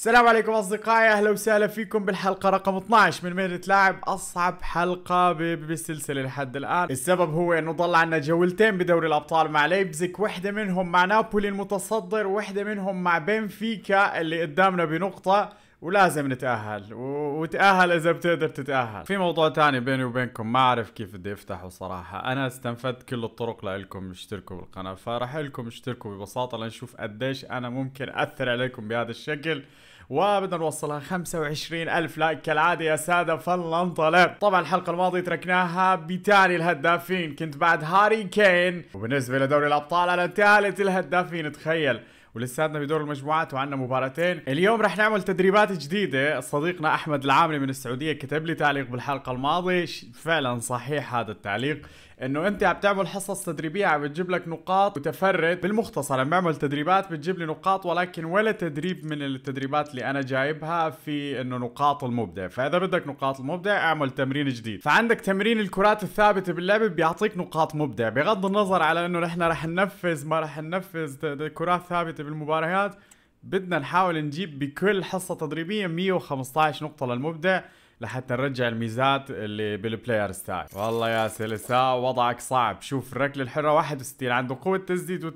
السلام عليكم اصدقائي اهلا وسهلا فيكم بالحلقه رقم 12 من مهنة لاعب اصعب حلقه بالسلسله لحد الان السبب هو انه ضل عندنا جولتين بدوري الابطال مع ليبزك وحده منهم مع نابولي المتصدر وحده منهم مع بنفيكا اللي قدامنا بنقطه ولازم نتاهل وتاهل اذا بتقدر تتاهل في موضوع تاني بيني وبينكم ما اعرف كيف بدي افتحه صراحه انا استنفدت كل الطرق لكم اشتركوا بالقناه فراح لكم اشتركوا ببساطه لنشوف قديش انا ممكن اثر عليكم بهذا الشكل وبدنا نوصلها 25 ألف لايك كالعادة يا سادة فلننطلق طبعا الحلقة الماضية تركناها بتاني الهدافين كنت بعد هاري كين وبالنسبة لدوري الأبطال أنا ثالث الهدافين تخيل ولساتنا بدور المجموعات وعندنا مباراتين اليوم رح نعمل تدريبات جديدة صديقنا أحمد العاملي من السعودية كتب لي تعليق بالحلقة الماضية فعلا صحيح هذا التعليق انه انت عم تعمل حصص تدريبيه عم بتجيب لك نقاط وتفرد بالمختصر عم بعمل تدريبات بتجيب لي نقاط ولكن ولا تدريب من التدريبات اللي انا جايبها في انه نقاط المبدع فاذا بدك نقاط المبدع اعمل تمرين جديد فعندك تمرين الكرات الثابته باللعب بيعطيك نقاط مبدع بغض النظر على انه نحن رح ننفذ ما رح ننفذ كرات ثابته بالمباريات بدنا نحاول نجيب بكل حصه تدريبيه 115 نقطه للمبدع لحتى نرجع الميزات اللي بالبلايرز تاعي والله يا سلسا وضعك صعب شوف الركلة الحرة 61 عنده قوة تسديد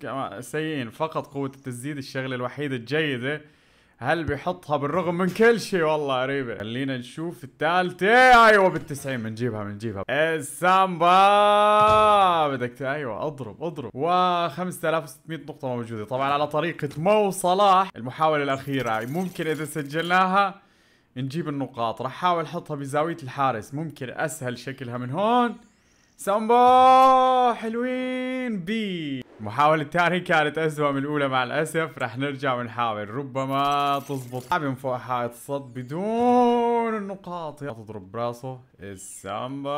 كمان سيئين فقط قوة التسديد الشغلة الوحيدة الجيدة هل بيحطها بالرغم من كل شيء والله قريبة خلينا نشوف الثالثة ايوه بالتسعين بنجيبها بنجيبها السامبا بدك ايوه اضرب اضرب و 5600 نقطة موجودة طبعا على طريقة مو صلاح المحاولة الأخيرة ممكن إذا سجلناها نجيب النقاط راح احاول احطها بزاويه الحارس ممكن اسهل شكلها من هون سامبا حلوين بي المحاولة الثانية كانت أسوأ من الأولى مع الأسف رح نرجع ونحاول ربما تزبط عم فوق حائط الصد بدون النقاط تضرب براسه السامبا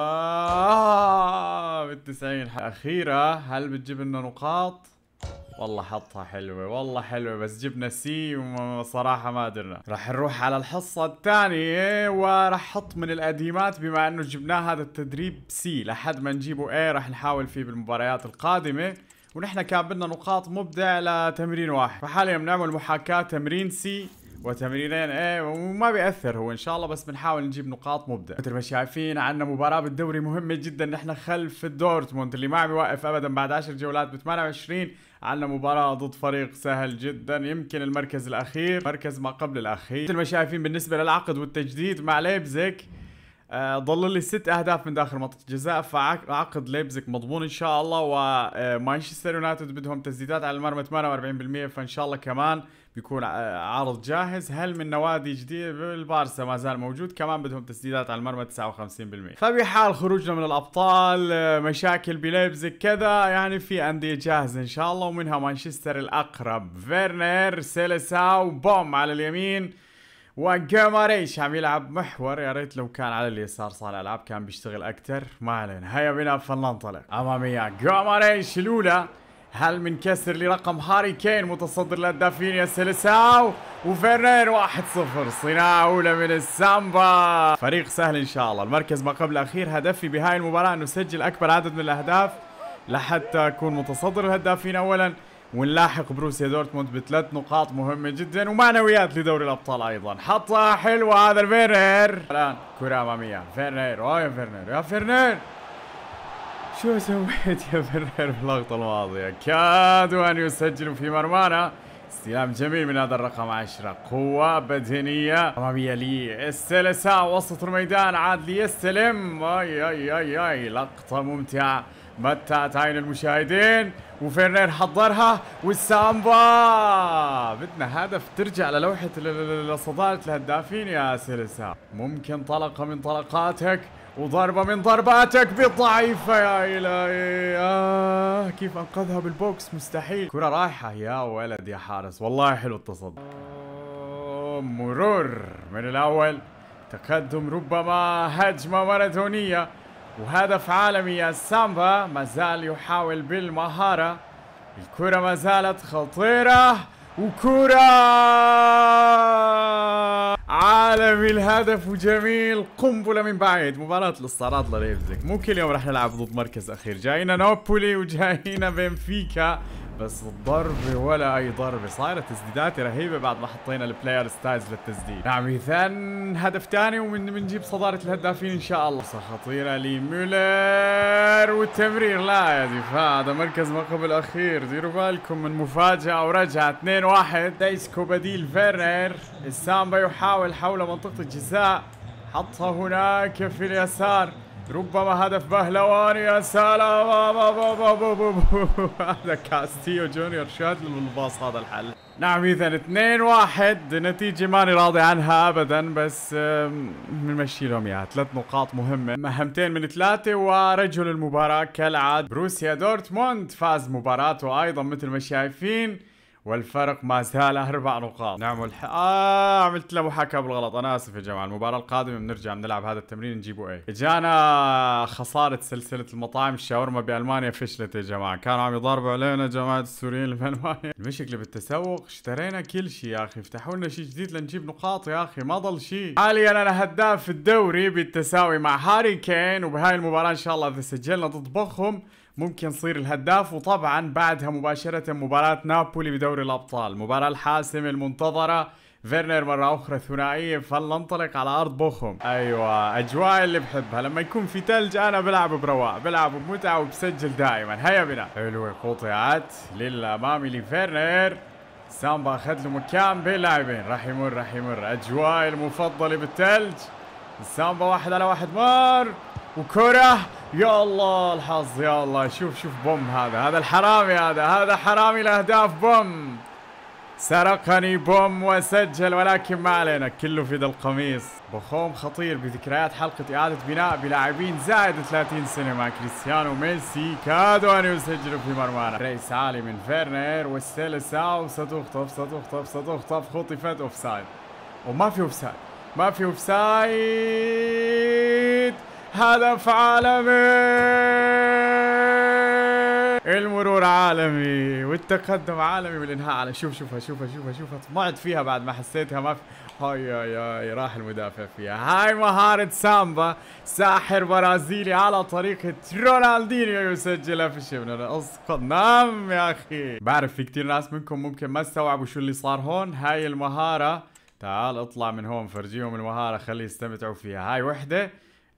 بالتسعين الأخيرة هل بتجيب لنا نقاط؟ والله حطها حلوة والله حلوة بس جبنا سي وصراحة ما قدرنا رح نروح على الحصة الثانية ورح احط من القديمات بما انه جبناه هذا التدريب سي لحد ما نجيبه اي رح نحاول فيه بالمباريات القادمة ونحن كان بدنا نقاط مبدع لتمرين واحد فحاليا بنعمل محاكاة تمرين سي وتمرينين ايه وما بياثر هو ان شاء الله بس بنحاول نجيب نقاط مبدع مثل ما شايفين عندنا مباراه بالدوري مهمه جدا نحن خلف دورتموند اللي ما عم يوقف ابدا بعد 10 جولات ب 28 عندنا مباراة ضد فريق سهل جدا يمكن المركز الأخير مركز ما قبل الأخير مثل ما شايفين بالنسبة للعقد والتجديد مع ليبزيك ضل آه، لي ست اهداف من داخل منطقه الجزاء فعقد ليبزك مضمون ان شاء الله ومانشستر آه، يونايتد بدهم تسديدات على المرمى 48% فان شاء الله كمان بيكون آه، عرض جاهز هل من نوادي جديده بالبارسا ما زال موجود كمان بدهم تسديدات على المرمى 59% فبحال خروجنا من الابطال مشاكل بليبزك كذا يعني في انديه جاهزه ان شاء الله ومنها مانشستر الاقرب فيرنر سيلساو بوم على اليمين وان عم يلعب محور يا ريت لو كان على اليسار صار العاب كان بيشتغل اكثر ما علينا هيا بنا فلننطلق طلع امامية جيمريش الاولى هل منكسر لرقم هاري كين متصدر الهدافين يا سيلساو وفيرنير 1 0 صناعة أولى من السامبا فريق سهل إن شاء الله المركز ما قبل الأخير هدفي بهاي المباراة أنه سجل أكبر عدد من الأهداف لحتى أكون متصدر الهدافين أولا ونلاحق بروسيا دورتموند بثلاث نقاط مهمة جدا ومعنويات لدوري الأبطال أيضا حطها حلوة هذا الفيرنر الآن كرة أمامية فيرنر أوه يا فيرنر يا فيرنر شو سويت يا فيرنر اللقطة الماضية كادوا أن يسجلوا في مرمانا استلام جميل من هذا الرقم 10 قوة بدنية أمامية لي السلسة وسط الميدان عاد ليستلم أي أي أي أي لقطة ممتعة متعت عين المشاهدين وفيرنير حضرها والسامبا بدنا هدف ترجع للوحة لصداره الهدافين يا سلسا ممكن طلقة من طلقاتك وضربة من ضرباتك بضعيفة يا إلهي آه كيف أنقذها بالبوكس مستحيل كرة رايحة يا ولد يا حارس والله حلو التصدي مرور من الأول تقدم ربما هجمة ماراثونية وهدف عالمي يا سامبا ما زال يحاول بالمهارة الكرة ما زالت خطيرة وكرة عالمي الهدف وجميل قنبلة من بعيد مباراة الاستعراض لليبزيج مو كل يوم راح نلعب ضد مركز أخير جاينا نابولي وجاينا بنفيكا بس الضربة ولا أي ضربة صارت تسديداتي رهيبة بعد ما حطينا البلاير ستايلز للتسديد نعم إذن هدف ثاني ومن بنجيب صدارة الهدافين إن شاء الله فرصة خطيرة لمولر والتمرير لا يا دفاع هذا مركز ما قبل أخير ديروا بالكم من مفاجأة ورجع 2-1 دايسكو بديل فيرنر السامبا يحاول حول منطقة الجزاء حطها هناك في اليسار ربما هدف بهلوان يا سلام هذا كاستيو جونيور شاد الباص هذا الحل نعم اذا 2 1 نتيجة ماني راضي عنها ابدا بس بنمشي لهم اياها ثلاث نقاط مهمة مهمتين من ثلاثة ورجل المباراة كالعادة بروسيا دورتموند فاز مباراته ايضا مثل ما شايفين والفرق ما زال أربع نقاط نعمل ح... آه عملت له محاكاة بالغلط أنا آسف يا جماعة المباراة القادمة بنرجع بنلعب هذا التمرين نجيبه إيه إجانا خسارة سلسلة المطاعم الشاورما بألمانيا فشلت يا جماعة كانوا عم يضربوا علينا جماعة السوريين اللي بألمانيا المشكلة بالتسوق اشترينا كل شيء يا أخي افتحوا لنا شيء جديد لنجيب نقاط يا أخي ما ضل شيء حاليا أنا هداف الدوري بالتساوي مع هاري كين وبهاي المباراة إن شاء الله إذا سجلنا ضد بخهم ممكن يصير الهداف وطبعا بعدها مباشرة مباراة نابولي بدوري الأبطال المباراة الحاسمة المنتظرة فيرنر مرة أخرى ثنائية فلننطلق على أرض بوخم أيوة أجواء اللي بحبها لما يكون في تلج أنا بلعب برواق بلعب بمتعة وبسجل دائما هيا بنا حلوة قطعت للأمام لفيرنر سامبا أخذ له مكان بين لاعبين راح يمر راح يمر أجواء المفضلة بالثلج سامبا واحد على واحد مار وكرة يا الله الحظ يا الله شوف شوف بوم هذا هذا الحرامي هذا هذا حرامي الاهداف بوم سرقني بوم وسجل ولكن ما علينا كله في ذا القميص بخوم خطير بذكريات حلقة إعادة بناء بلاعبين زائد 30 سنة مع كريستيانو ميسي كادوا أن يسجلوا في مرمانا رئيس عالي من فيرنر والثالثة وستخطف ستخطف ستخطف خطفت أوفسايد وما في أوفسايد ما في أوفسايد هذا في عالمي المرور عالمي والتقدم عالمي والانهاء على شوف شوفها شوفها شوفها شوفها طمعت فيها بعد ما حسيتها ما في هاي هاي هاي راح المدافع فيها هاي مهارة سامبا ساحر برازيلي على طريقة رونالدينيو يسجلها في الشبنة اسقط نام يا اخي بعرف في كتير ناس منكم ممكن ما استوعبوا شو اللي صار هون هاي المهارة تعال اطلع من هون فرجيهم المهارة خليه يستمتعوا فيها هاي وحدة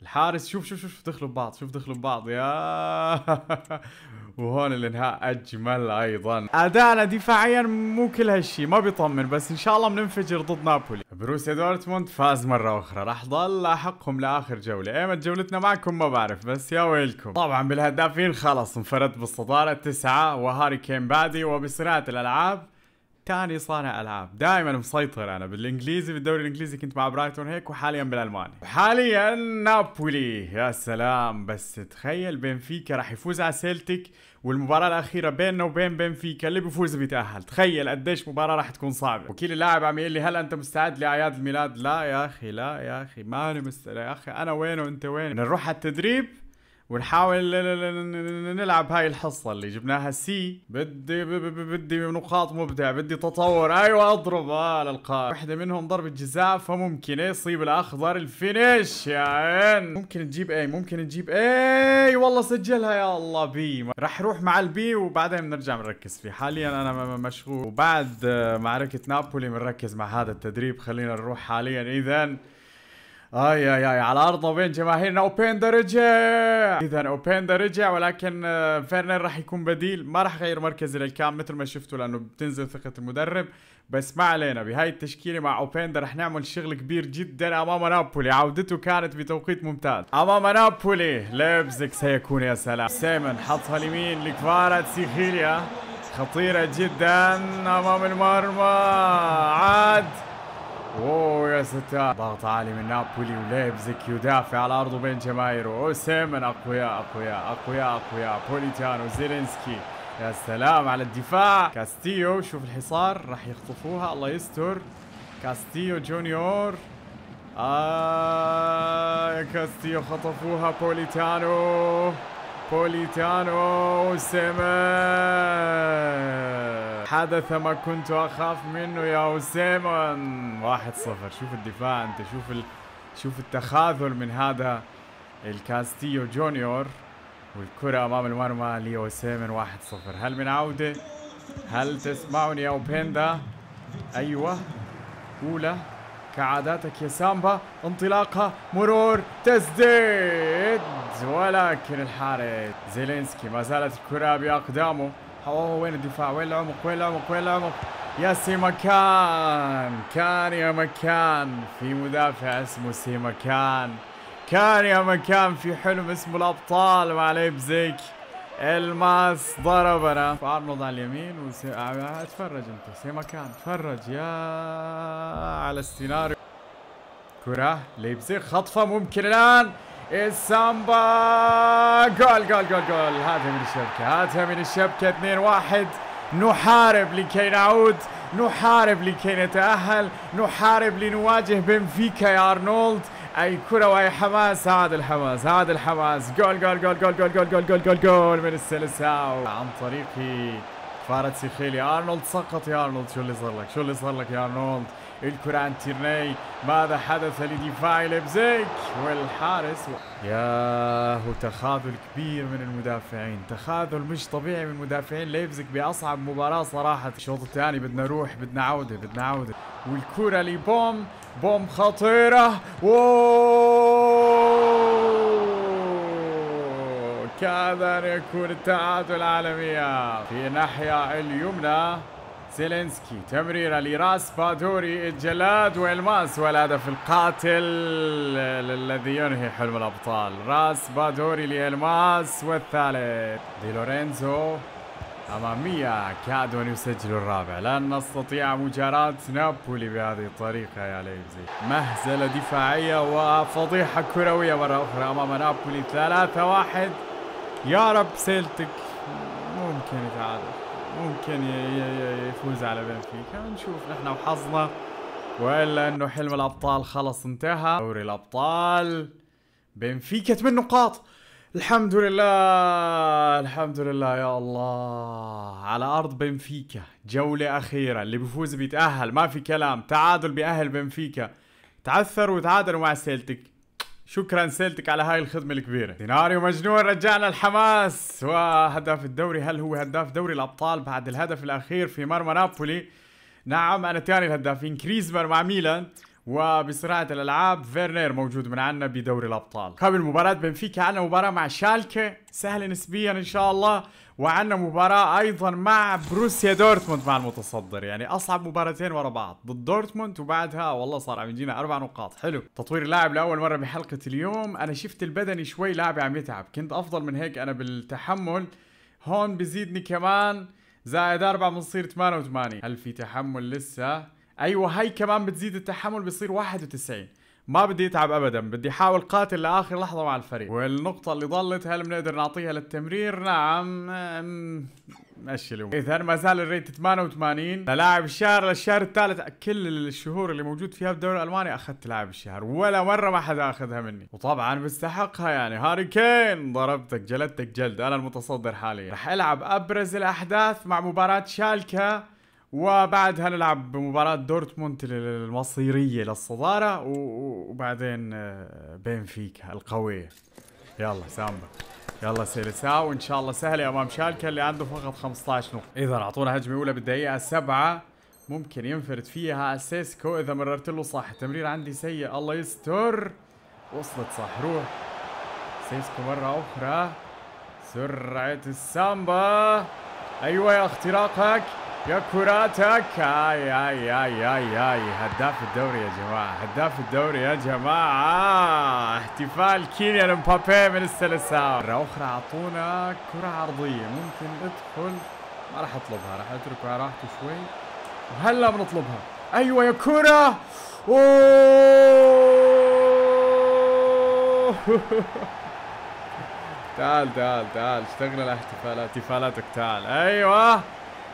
الحارس شوف شوف شوف دخلوا ببعض شوف دخلوا ببعض يا وهون الانهاء اجمل ايضا ادائنا دفاعيا مو كل هالشيء ما بيطمن بس ان شاء الله بننفجر ضد نابولي بروسيا دورتموند فاز مره اخرى راح ضل لاحقهم لاخر جوله ايمت جولتنا معكم ما بعرف بس يا ويلكم طبعا بالهدافين خلص انفرد بالصداره تسعه وهاري كين بادي وبصناعه الالعاب تاني صانع العاب دائما مسيطر انا بالانجليزي بالدوري الانجليزي كنت مع برايتون هيك وحاليا بالالماني وحاليا نابولي يا سلام بس تخيل بنفيكا راح يفوز على سيلتيك والمباراة الأخيرة بيننا وبين بنفيكا اللي بيفوز بيتأهل، تخيل قديش مباراة راح تكون صعبة، وكيل اللاعب عم يقول لي هل أنت مستعد لأعياد الميلاد؟ لا يا أخي لا يا أخي ماني مستعد يا أخي أنا وين وأنت وين؟ نروح على التدريب ونحاول نلعب هاي الحصة اللي جبناها سي بدي بدي نقاط مبدع بدي تطور ايوه اضرب اه للقائم واحدة منهم ضربة جزاء فممكن يصيب الاخضر الفينيش يا عين ممكن نجيب اي ممكن نجيب اي والله سجلها يا الله بي راح يروح مع البي وبعدين بنرجع بنركز فيه حاليا انا مشغول وبعد آه، معركة نابولي بنركز مع هذا التدريب خلينا نروح حاليا اذا اي اي اي على ارض وبين جماهيرنا اوبيندا رجع اذا اوبيندا رجع ولكن آه، فيرنر راح يكون بديل ما راح يغير مركزي للكام مثل ما شفتوا لانه بتنزل ثقه المدرب بس ما علينا بهاي التشكيله مع اوبيندا راح نعمل شغل كبير جدا امام نابولي عودته كانت بتوقيت ممتاز امام نابولي ليبزك سيكون يا سلام سيمن حطها اليمين لكفارة سيخيليا خطيره جدا امام المرمى عاد اوه يا ستار ضغط عالي من نابولي وليبزك يدافع على ارضه بين جمايره اوسيمن اقوياء اقوياء اقوياء اقوياء بوليتانو زيلينسكي يا سلام على الدفاع كاستيو شوف الحصار راح يخطفوها الله يستر كاستيو جونيور آه كاستيو خطفوها بوليتانو بوليتانو اوسيمن حدث ما كنت أخاف منه يا أسامة واحد صفر شوف الدفاع أنت شوف ال... شوف التخاذل من هذا الكاستيو جونيور والكرة أمام المرمى ليو سيمن واحد صفر هل من عودة؟ هل تسمعني يا أوبيندا؟ أيوة أولى كعاداتك يا سامبا انطلاقة مرور تسديد ولكن الحارس زيلينسكي ما زالت الكرة بأقدامه اوه وين الدفاع وين العمق وين العمق وين العمق يا مكان كان يا مكان في مدافع اسمه مكان كان يا مكان في حلم اسمه الابطال مع ليبزيك الماس ضربنا فارنولد على اليمين وسي... آه، اتفرج انت مكان تفرج يا على السيناريو كرة ليبزيك خطفة ممكن الان السامبا جول جول جول جول هاتها من الشبكة هاتها من الشبكة 2 1 نحارب لكي نعود نحارب لكي نتأهل نحارب لنواجه بنفيكا يا أرنولد أي كرة وأي حماس هذا الحماس هذا الحماس جول جول جول جول جول جول جول جول جول جول من السلساو عن طريق فارت سيخيلي أرنولد سقط يا أرنولد شو اللي صار لك شو اللي صار لك يا أرنولد الكرة عن تيرني ماذا حدث لدفاع لبزيك والحارس و... ياه تخاذل كبير من المدافعين تخاذل مش طبيعي من مدافعين ليبزك بأصعب مباراة صراحة الشوط الثاني بدنا نروح بدنا عودة بدنا عودة والكرة لبوم بوم خطيرة كاد أن يكون التعادل عالميا في ناحية اليمنى زيلينسكي تمريرة لراس بادوري الجلاد والماس والهدف القاتل الذي ينهي حلم الابطال راس بادوري لالماس والثالث دي لورينزو امامية كاد ان يسجل الرابع لن نستطيع مجاراة نابولي بهذه الطريقة يا ليبزي مهزلة دفاعية وفضيحة كروية مرة اخرى امام نابولي ثلاثة واحد يا رب سيلتك ممكن يتعادل ممكن يفوز على بنفيكا نشوف نحن وحظنا والا انه حلم الابطال خلص انتهى دوري الابطال بنفيكا 8 نقاط الحمد لله الحمد لله يا الله على ارض بنفيكا جوله اخيره اللي بيفوز بيتاهل ما في كلام تعادل باهل بنفيكا تعثر وتعادلوا مع سيلتيك شكرا سيلتك على هاي الخدمة الكبيرة سيناريو مجنون رجعنا الحماس وهدف الدوري هل هو هداف دوري الأبطال بعد الهدف الأخير في مرمى نابولي نعم أنا تاني الهدافين كريزمر مع ميلان وبصراعة الألعاب فيرنير موجود من عنا بدوري الأبطال قبل مباراة بنفيكا عنا مباراة مع شالكة سهلة نسبيا إن شاء الله وعنا مباراة أيضا مع بروسيا دورتموند مع المتصدر يعني أصعب مباراتين ورا بعض ضد دورتموند وبعدها والله صار عم يجينا أربع نقاط حلو تطوير اللاعب لأول مرة بحلقة اليوم أنا شفت البدني شوي لاعبي عم يتعب كنت أفضل من هيك أنا بالتحمل هون بزيدني كمان زائد اربع بنصير 88 هل في تحمل لسه ايوه هي كمان بتزيد التحمل بصير 91 ما بدي اتعب ابدا بدي احاول قاتل لاخر لحظه مع الفريق والنقطه اللي ضلت هل بنقدر نعطيها للتمرير نعم ماشي اليوم اذا ما زال الريت 88 للاعب الشهر للشهر الثالث كل الشهور اللي موجود فيها بالدوري الالماني اخذت لاعب الشهر ولا مره ما حدا اخذها مني وطبعا بستحقها يعني هاري كين ضربتك جلدتك جلد انا المتصدر حاليا رح العب ابرز الاحداث مع مباراه شالكه وبعدها نلعب مباراة دورتموند المصيرية للصدارة وبعدين آه، بنفيكا القوية يلا سامبا يلا سيلسا وان شاء الله سهلة امام شالكا اللي عنده فقط 15 نقطة اذا اعطونا هجمة اولى بالدقيقة السبعة ممكن ينفرد فيها سيسكو اذا مررت له صح التمرير عندي سيء الله يستر وصلت صح روح سيسكو مرة اخرى سرعة السامبا ايوه يا اختراقك يا كراتك اي اي اي اي اي هداف الدوري يا جماعه هداف الدوري يا جماعه احتفال كيليان مبابي من السلسال مره اخرى اعطونا كره عرضيه ممكن ادخل ما راح اطلبها راح اتركه على راحته شوي وهلا بنطلبها ايوه يا كره اوه تعال تعال تعال اشتغل الاحتفالات احتفالاتك تعال ايوه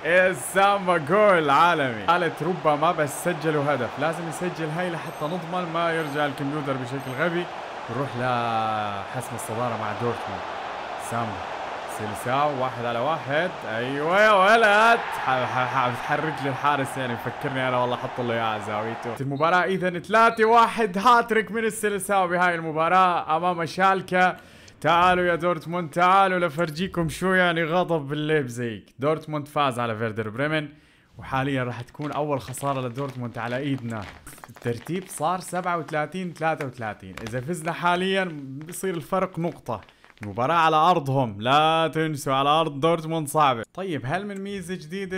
اسامة إيه جول عالمي قالت ربما بس سجلوا هدف لازم يسجل هاي لحتى نضمن ما يرجع الكمبيوتر بشكل غبي نروح لحسم الصدارة مع دورتموند سام سلساو واحد على واحد ايوه يا ولد بتحرك لي الحارس يعني مفكرني انا والله حط له اياها زاويته المباراة اذا 3 1 هاتريك من السلساو بهاي المباراة امام شالكة تعالوا يا دورتموند تعالوا لفرجيكم شو يعني غضب بالليب زيك دورتموند فاز على فيردر بريمن وحاليا راح تكون اول خساره لدورتموند على ايدنا الترتيب صار 37 33 اذا فزنا حاليا بصير الفرق نقطه مباراة على أرضهم لا تنسوا على أرض دورتموند صعبة طيب هل من ميزة جديدة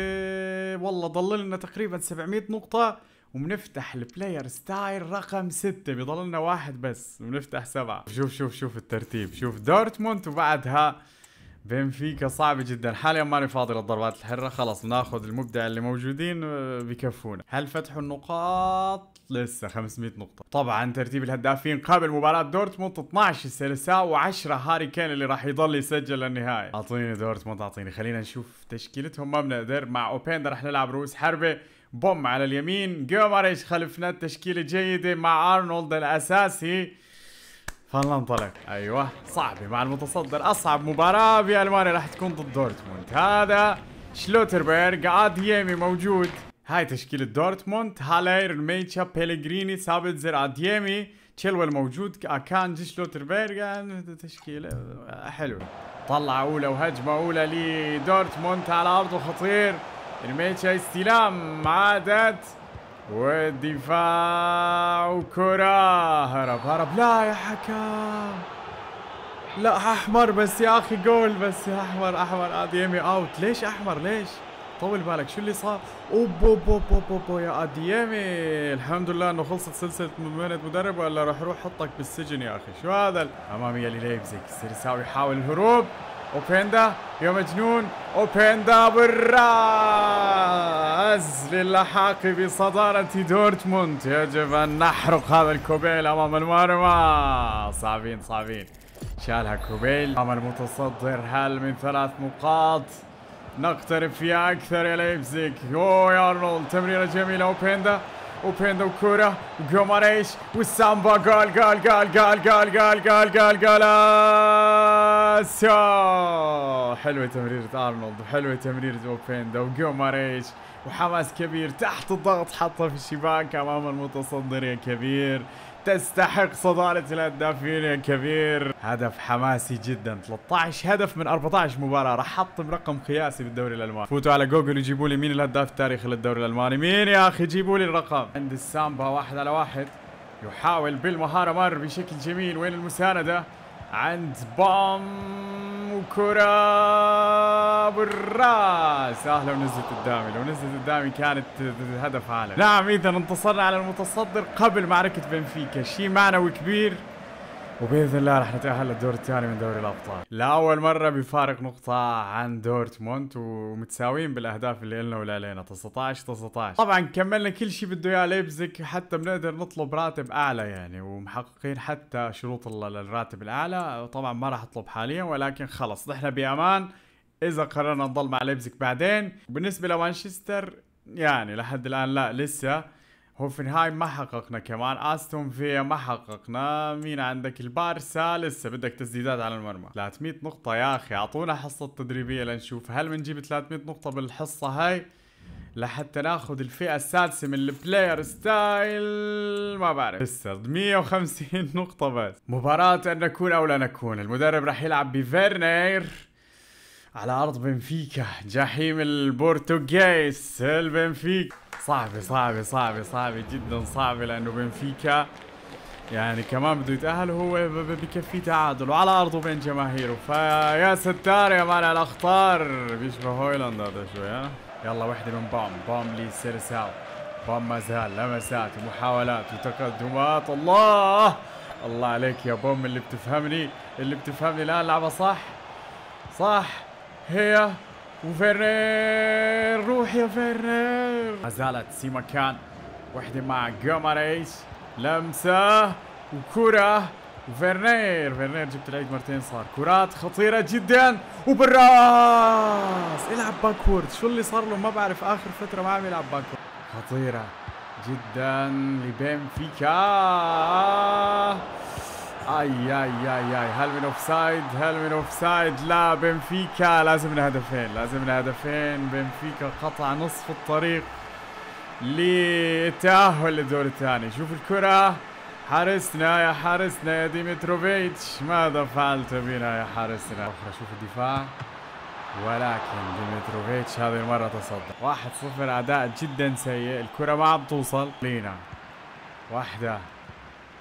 والله ضل لنا تقريبا 700 نقطة وبنفتح البلاير ستايل رقم ستة بيضل لنا واحد بس بنفتح سبعة شوف شوف شوف الترتيب شوف دورتموند وبعدها بنفيكا صعبة جدا حاليا ماني فاضي للضربات الحرة خلاص ناخذ المبدع اللي موجودين بكفونا هل فتحوا النقاط لسه 500 نقطة طبعا ترتيب الهدافين قبل مباراة دورتموند 12 سيلساو و10 هاري كين اللي راح يضل يسجل للنهاية اعطيني دورتموند اعطيني خلينا نشوف تشكيلتهم ما بنقدر مع اوبيندا راح نلعب رؤوس حربة بوم على اليمين جوماريش خلفنا تشكيله جيده مع ارنولد الاساسي فلننطلق ايوه صعبه مع المتصدر اصعب مباراه بالمانيا راح تكون ضد دورتموند هذا شلوتربيرغ عاد يمي موجود هاي تشكيلة دورتموند هالاير ميتشا بيليغريني سابتزر عديمي تشيلويل موجود كان شلوتربيرغ تشكيلة حلوة طلع أولى وهجمة أولى لدورتموند على أرضه خطير الميتشا استلام عادت والدفاع وكرة هرب هرب لا يا حكام لا احمر بس يا اخي جول بس يا احمر احمر اديمي آه، اوت ليش احمر ليش طول بالك شو اللي صار اوب بو بو بو بو يا اديمي آه، الحمد لله انه خلصت سلسله مدمنة مدرب ولا راح اروح احطك بالسجن يا اخي شو هذا الاماميه لليبزيج السيرساوي يحاول الهروب وبيندا يا مجنون وبيندا بالراس للحاق بصدارة دورتموند يجب أن نحرق هذا الكوبيل أمام المرمى صعبين صعبين شالها كوبيل أمام المتصدر هل من ثلاث نقاط نقترب فيها أكثر يا ليبزيك اوه يا أرنولد تمريرة جميلة وبيندا وبيندو كرة جوماريش والسامبا قال قال قال قال قال قال قال قال قال حلوة تمريرة ارنولد وحلوة تمريرة بيندو وجوماريش وحماس كبير تحت الضغط حطه في الشباك امام المتصدر يا كبير تستحق صدارة الهدافين يا كبير هدف حماسي جدا 13 هدف من 14 مباراة راح حطم رقم قياسي بالدوري الالماني فوتوا على جوجل وجيبوا لي مين الهداف التاريخي للدوري الالماني مين يا اخي جيبوا لي الرقم عند السامبا واحد على واحد يحاول بالمهارة مر بشكل جميل وين المساندة عند بام وكرة بالراس اهلا ونزلت قدامي لو نزلت قدامي كانت هدف عالمي نعم اذا انتصرنا على المتصدر قبل معركة بنفيكا شيء معنوي كبير وباذن الله راح نتاهل للدور الثاني من دوري الابطال لاول مره بفارق نقطه عن دورتموند ومتساويين بالاهداف اللي لنا ولا علينا 19 19 طبعا كملنا كل شيء بده اياه ليبزك حتى بنقدر نطلب راتب اعلى يعني ومحققين حتى شروط الراتب الاعلى طبعا ما راح اطلب حاليا ولكن خلص نحن بامان اذا قررنا نضل مع ليبزك بعدين بالنسبه لمانشستر يعني لحد الان لا لسه هوفنهايم ما حققنا كمان استون فيا ما حققنا مين عندك البارسا لسه بدك تسديدات على المرمى 300 نقطة يا اخي اعطونا حصة تدريبية لنشوف هل بنجيب 300 نقطة بالحصة هاي لحتى ناخذ الفئة السادسة من البلاير ستايل ما بعرف لسه 150 نقطة بس مباراة ان نكون او لا نكون المدرب راح يلعب بفيرنير على ارض بنفيكا جحيم البرتغيز البنفيكا صعبة صعبة صعبة صعبة جدا صعبة لانه بنفيكا يعني كمان بده يتأهل هو بكفي تعادل وعلى ارضه بين جماهيره فيا ستار يا مانع الاخطار بيشبه هويلاند هذا شوي ها يلا وحده من بام بام لي سيرساو بام ما زال لمسات ومحاولات وتقدمات الله الله عليك يا بوم اللي بتفهمني اللي بتفهمني الان لعبه صح صح هي وفيرنير روح يا فيرنير ما زالت في مكان وحده مع جوماريس لمسه وكره وفيرنير فيرنير جبت العيد مرتين صار كرات خطيرة جدا وبالراس العب باكورد شو اللي صار له ما بعرف اخر فترة ما عم يلعب باكورد خطيرة جدا لبنفيكا اي اي اي اي هل من اوف سايد هل من اوف سايد لا بنفيكا لازم لنا هدفين لازم لنا هدفين بنفيكا قطع نصف الطريق للتأهل للدور الثاني شوف الكرة حارسنا يا حارسنا يا ديمتروفيتش ماذا فعلت بنا يا حارسنا أخرى شوف الدفاع ولكن ديمتروفيتش هذه المرة تصدى 1-0 أداء جدا سيء الكرة ما عم توصل لينا واحدة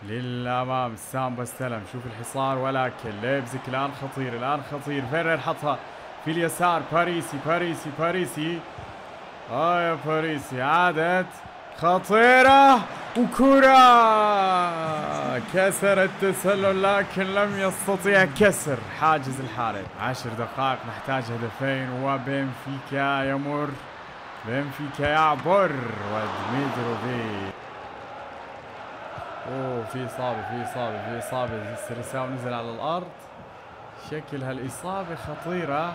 للامام سامبا استلم شوف الحصار ولكن ليبزك الان خطير الان خطير فيرر حطها في اليسار باريسي باريسي باريسي اه يا باريسي عادت خطيرة وكرة كسر التسلل لكن لم يستطيع كسر حاجز الحارس عشر دقائق نحتاج هدفين وبنفيكا يمر بنفيكا يعبر ودميتروفيتش اوه في اصابه في اصابه في اصابه سيرساو نزل على الارض شكل هالاصابه خطيره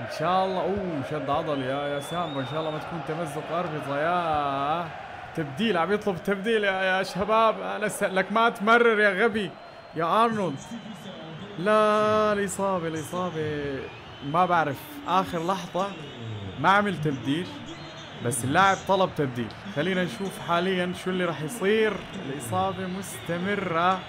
ان شاء الله اوه شد عضل يا يا سامبو ان شاء الله ما تكون تمزق اربطه يا تبديل عم يطلب تبديل يا يا شباب لسه لك ما تمرر يا غبي يا ارنولد لا الاصابه الاصابه ما بعرف اخر لحظه ما عمل تبديل بس اللاعب طلب تبديل خلينا نشوف حاليا شو اللي راح يصير الإصابة مستمرة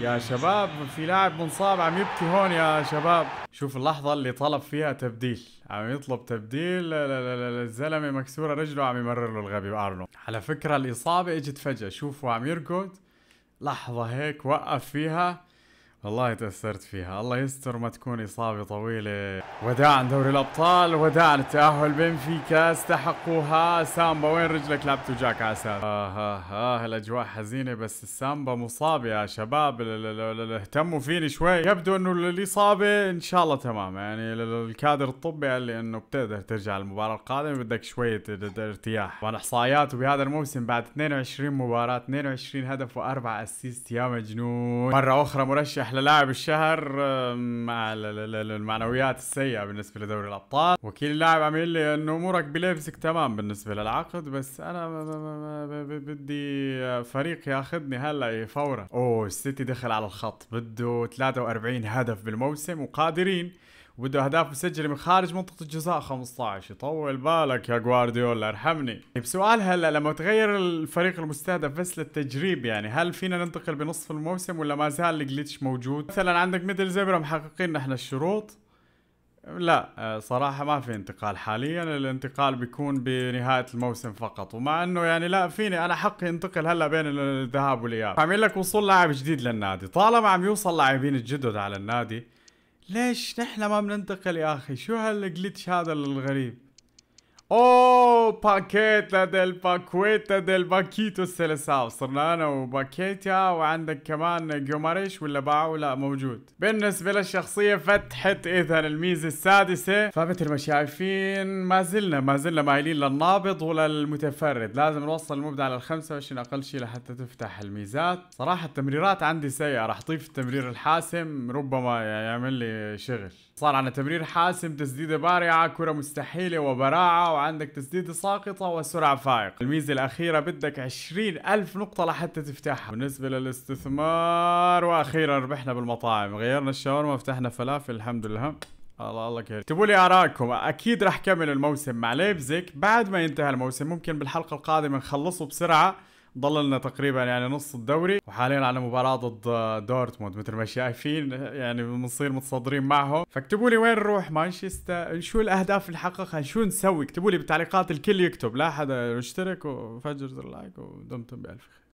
يا شباب في لاعب منصاب عم يبكي هون يا شباب شوف اللحظة اللي طلب فيها تبديل عم يطلب تبديل الزلمة مكسورة رجله عم يمرر له الغبي بارنو على فكرة الإصابة اجت فجأة شوفوا عم يركض لحظة هيك وقف فيها والله تأثرت فيها الله يستر ما تكون إصابة طويلة وداعا دوري الأبطال وداعا التأهل بنفيكا استحقوها سامبا وين رجلك لعبت جاك عساس آه, آه آه الأجواء حزينة بس السامبا مصابة يا شباب اهتموا فيني شوي يبدو أنه الإصابة إن شاء الله تمام يعني الكادر الطبي قال لي أنه بتقدر ترجع المباراة القادمة بدك شوية ارتياح وانا إحصائياته بهذا الموسم بعد 22 مباراة 22 هدف وأربع أسيست يا مجنون مرة أخرى مرشح احلى لاعب الشهر مع المعنويات السيئه بالنسبه لدوري الابطال وكيل اللاعب عم يقول لي انه امورك بليبزك تمام بالنسبه للعقد بس انا بدي فريق ياخذني هلا فورا اوه السيتي دخل على الخط بده 43 هدف بالموسم وقادرين وبده اهداف مسجله من خارج منطقه الجزاء 15 يطول بالك يا جوارديولا ارحمني بسؤال طيب، هلا لما تغير الفريق المستهدف بس للتجريب يعني هل فينا ننتقل بنصف الموسم ولا ما زال الجليتش موجود مثلا عندك مثل زبرة محققين نحن الشروط لا آه، صراحة ما في انتقال حاليا الانتقال بيكون بنهاية الموسم فقط ومع انه يعني لا فيني انا حقي انتقل هلا بين الذهاب والاياب عامل لك وصول لاعب جديد للنادي طالما عم يوصل لاعبين الجدد على النادي ليش نحن ما بننتقل يا اخي شو هالجلتش هذا الغريب اوه باكيتا ديل باكويتا ديل باكيتو سيلساو صرنا انا وباكيتا وعندك كمان جوماريش ولا باعو لا موجود بالنسبة للشخصية فتحت اذا الميزة السادسة فمثل ما شايفين ما زلنا ما زلنا مايلين للنابض وللمتفرد لازم نوصل المبدع على 25 اقل شيء لحتى تفتح الميزات صراحة التمريرات عندي سيئة راح اضيف التمرير الحاسم ربما يعمل لي شغل صار عندنا تمرير حاسم تسديده بارعه كره مستحيله وبراعه وعندك تسديده ساقطه وسرعه فائقه الميزه الاخيره بدك 20 الف نقطه لحتى تفتحها بالنسبه للاستثمار واخيرا ربحنا بالمطاعم غيرنا الشاورما وفتحنا فلافل الحمد لله الله الله كيف اكتبوا لي ارائكم اكيد راح كمل الموسم مع ليبزك بعد ما ينتهي الموسم ممكن بالحلقه القادمه نخلصه بسرعه ضل لنا تقريبا يعني نص الدوري وحاليا على مباراه ضد آه، دورتموند مثل ما شايفين يعني بنصير متصدرين معهم فاكتبوا لي وين نروح مانشستر شو الاهداف اللي حققها شو نسوي اكتبوا لي بالتعليقات الكل يكتب لا حدا يشترك وفجر زر لايك ودمتم بالف خير